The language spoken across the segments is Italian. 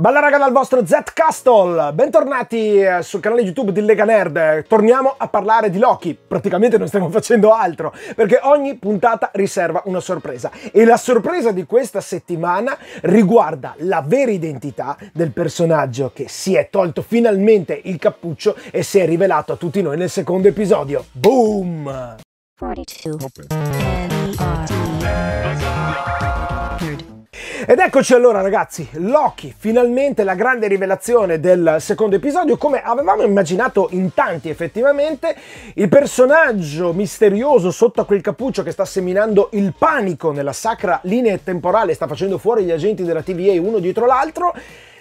Bella raga dal vostro Z Castle, bentornati eh, sul canale YouTube di Lega Nerd. Torniamo a parlare di Loki. Praticamente non stiamo facendo altro, perché ogni puntata riserva una sorpresa e la sorpresa di questa settimana riguarda la vera identità del personaggio che si è tolto finalmente il cappuccio e si è rivelato a tutti noi nel secondo episodio. Boom! 42. Ed eccoci allora ragazzi, Loki, finalmente la grande rivelazione del secondo episodio, come avevamo immaginato in tanti effettivamente, il personaggio misterioso sotto a quel cappuccio che sta seminando il panico nella sacra linea temporale, sta facendo fuori gli agenti della TVA uno dietro l'altro,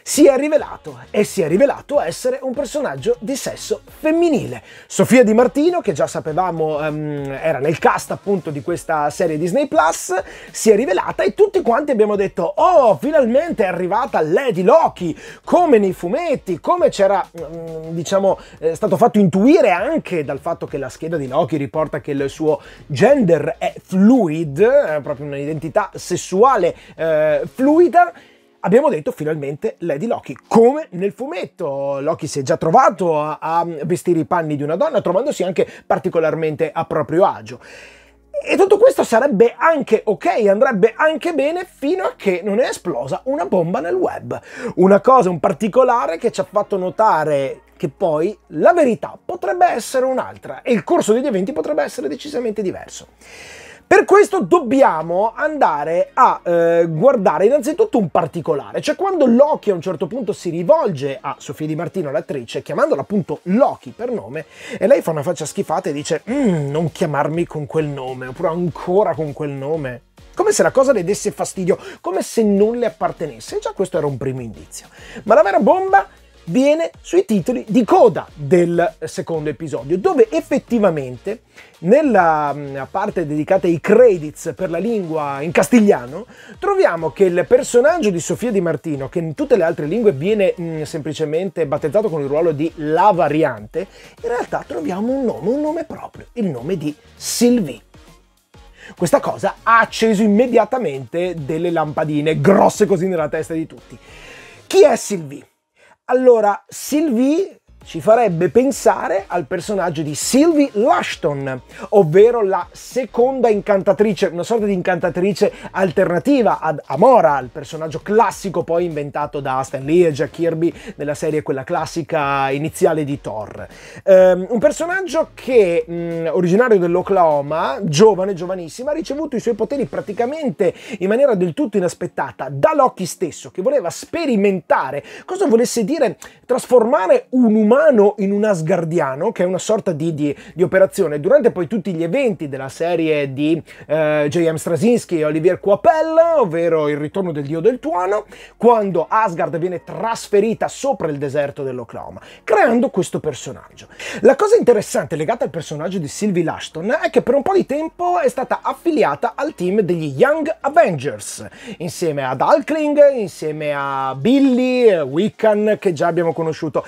si è rivelato e si è rivelato essere un personaggio di sesso femminile. Sofia Di Martino, che già sapevamo um, era nel cast appunto di questa serie Disney Plus, si è rivelata e tutti quanti abbiamo detto: Oh, finalmente è arrivata Lady Loki! Come nei fumetti, come c'era, um, diciamo, eh, stato fatto intuire anche dal fatto che la scheda di Loki riporta che il suo gender è fluid, è proprio un'identità sessuale eh, fluida abbiamo detto finalmente Lady Loki, come nel fumetto. Loki si è già trovato a, a vestire i panni di una donna, trovandosi anche particolarmente a proprio agio. E tutto questo sarebbe anche ok, andrebbe anche bene fino a che non è esplosa una bomba nel web. Una cosa, un particolare che ci ha fatto notare che poi la verità potrebbe essere un'altra e il corso degli eventi potrebbe essere decisamente diverso. Per questo dobbiamo andare a eh, guardare innanzitutto un particolare, cioè quando Loki a un certo punto si rivolge a Sofia Di Martino, l'attrice, chiamandola appunto Loki per nome, e lei fa una faccia schifata e dice mm, non chiamarmi con quel nome, oppure ancora con quel nome come se la cosa le desse fastidio, come se non le appartenesse. E già questo era un primo indizio. Ma la vera bomba viene sui titoli di coda del secondo episodio, dove effettivamente nella mm, parte dedicata ai credits per la lingua in castigliano troviamo che il personaggio di Sofia Di Martino, che in tutte le altre lingue viene mh, mm, semplicemente battezzato con il ruolo di La Variante, in realtà troviamo un nome, un nome proprio, il nome di Sylvie. Questa cosa ha acceso immediatamente delle lampadine grosse così nella testa di tutti. Chi è Sylvie? Allora, Sylvie ci farebbe pensare al personaggio di Sylvie Lushton, ovvero la seconda incantatrice, una sorta di incantatrice alternativa ad Amora, il personaggio classico poi inventato da Stan Lee e Jack Kirby nella serie quella classica iniziale di Thor. Um, un personaggio che, mh, originario dell'Oklahoma, giovane, giovanissima, ha ricevuto i suoi poteri praticamente in maniera del tutto inaspettata da Loki stesso, che voleva sperimentare cosa volesse dire trasformare un umano umano in un Asgardiano, che è una sorta di, di, di operazione. Durante poi tutti gli eventi della serie di eh, J.M. Strasinski e Olivier Coapella, ovvero il ritorno del dio del tuono, quando Asgard viene trasferita sopra il deserto dell'Oklahoma, creando questo personaggio. La cosa interessante legata al personaggio di Sylvie Lashton è che per un po' di tempo è stata affiliata al team degli Young Avengers, insieme ad Hulkling, insieme a Billy, eh, Wiccan, che già abbiamo conosciuto.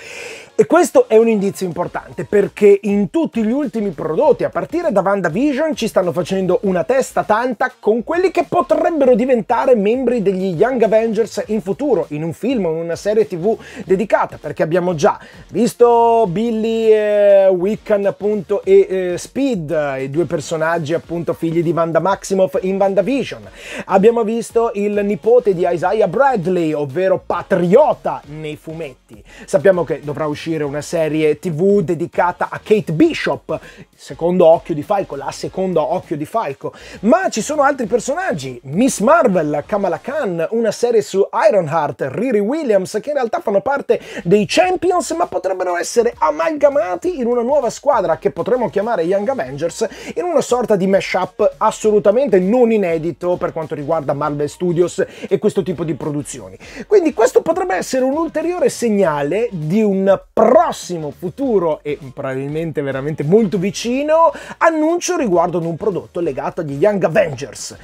E questo è un indizio importante perché in tutti gli ultimi prodotti, a partire da WandaVision, ci stanno facendo una testa tanta con quelli che potrebbero diventare membri degli Young Avengers in futuro, in un film o in una serie tv dedicata, perché abbiamo già visto Billy, eh, Wiccan appunto e eh, Speed, i due personaggi appunto figli di Wanda Maximoff in WandaVision. Abbiamo visto il nipote di Isaiah Bradley, ovvero Patriota nei fumetti. Sappiamo che dovrà uscire uscire una serie TV dedicata a Kate Bishop, il secondo occhio di Falco, la seconda occhio di Falco, ma ci sono altri personaggi, Miss Marvel, Kamala Khan, una serie su Ironheart, Riri Williams, che in realtà fanno parte dei Champions, ma potrebbero essere amalgamati in una nuova squadra che potremmo chiamare Young Avengers, in una sorta di mashup assolutamente non inedito per quanto riguarda Marvel Studios e questo tipo di produzioni. Quindi questo potrebbe essere un ulteriore segnale di un prossimo futuro e probabilmente veramente molto vicino annuncio riguardo ad un prodotto legato agli Young Avengers.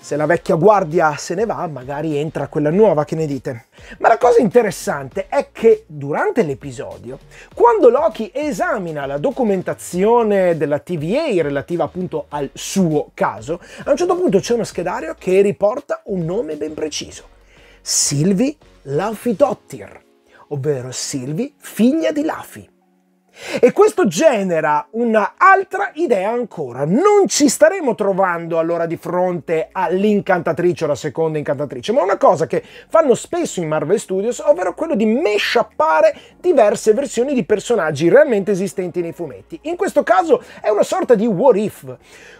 Se la vecchia guardia se ne va, magari entra quella nuova, che ne dite? Ma la cosa interessante è che durante l'episodio, quando Loki esamina la documentazione della TVA relativa appunto al suo caso, a un certo punto c'è uno schedario che riporta un nome ben preciso. Silvi Laufitottir ovvero Sylvie, figlia di Luffy. E questo genera un'altra idea ancora. Non ci staremo trovando allora di fronte all'incantatrice o alla seconda incantatrice, ma una cosa che fanno spesso in Marvel Studios, ovvero quello di meshappare diverse versioni di personaggi realmente esistenti nei fumetti. In questo caso è una sorta di what if.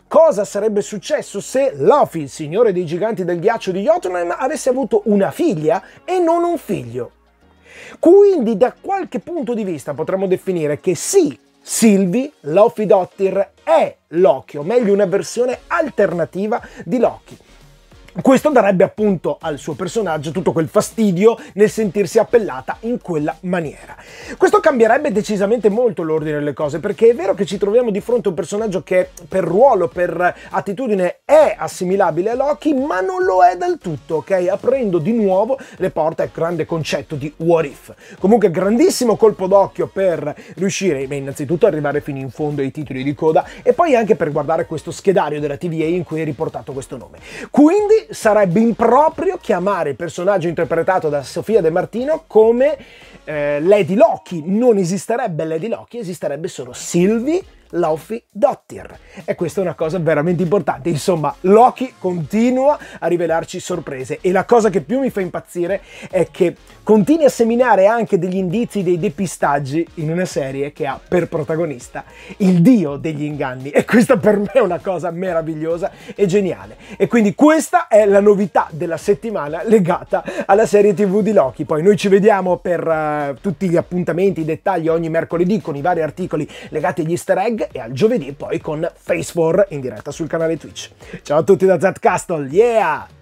Cosa sarebbe successo se Luffy, il signore dei giganti del ghiaccio di Jotunheim, avesse avuto una figlia e non un figlio? Quindi da qualche punto di vista potremmo definire che sì, Silvi Lofidottir è Loki, o meglio una versione alternativa di Loki. Questo darebbe appunto al suo personaggio tutto quel fastidio nel sentirsi appellata in quella maniera. Questo cambierebbe decisamente molto l'ordine delle cose, perché è vero che ci troviamo di fronte a un personaggio che per ruolo, per attitudine è assimilabile a Loki, ma non lo è del tutto, ok? Aprendo di nuovo le porte al grande concetto di what if. Comunque grandissimo colpo d'occhio per riuscire, beh, innanzitutto arrivare fino in fondo ai titoli di coda e poi anche per guardare questo schedario della TVA in cui è riportato questo nome. Quindi sarebbe improprio chiamare il personaggio interpretato da Sofia De Martino come eh, Lady Loki. Non esisterebbe Lady Loki, esisterebbe solo Sylvie Laufey Dottir. E questa è una cosa veramente importante. Insomma, Loki continua a rivelarci sorprese e la cosa che più mi fa impazzire è che continui a seminare anche degli indizi, dei depistaggi in una serie che ha per protagonista il dio degli inganni. E questa per me è una cosa meravigliosa e geniale. E quindi questa è la novità della settimana legata alla serie TV di Loki. Poi noi ci vediamo per uh, tutti gli appuntamenti, i dettagli ogni mercoledì con i vari articoli legati agli easter egg Gaming e al giovedì poi con Face 4 in diretta sul canale Twitch. Ciao a tutti da Zcastle, yeah!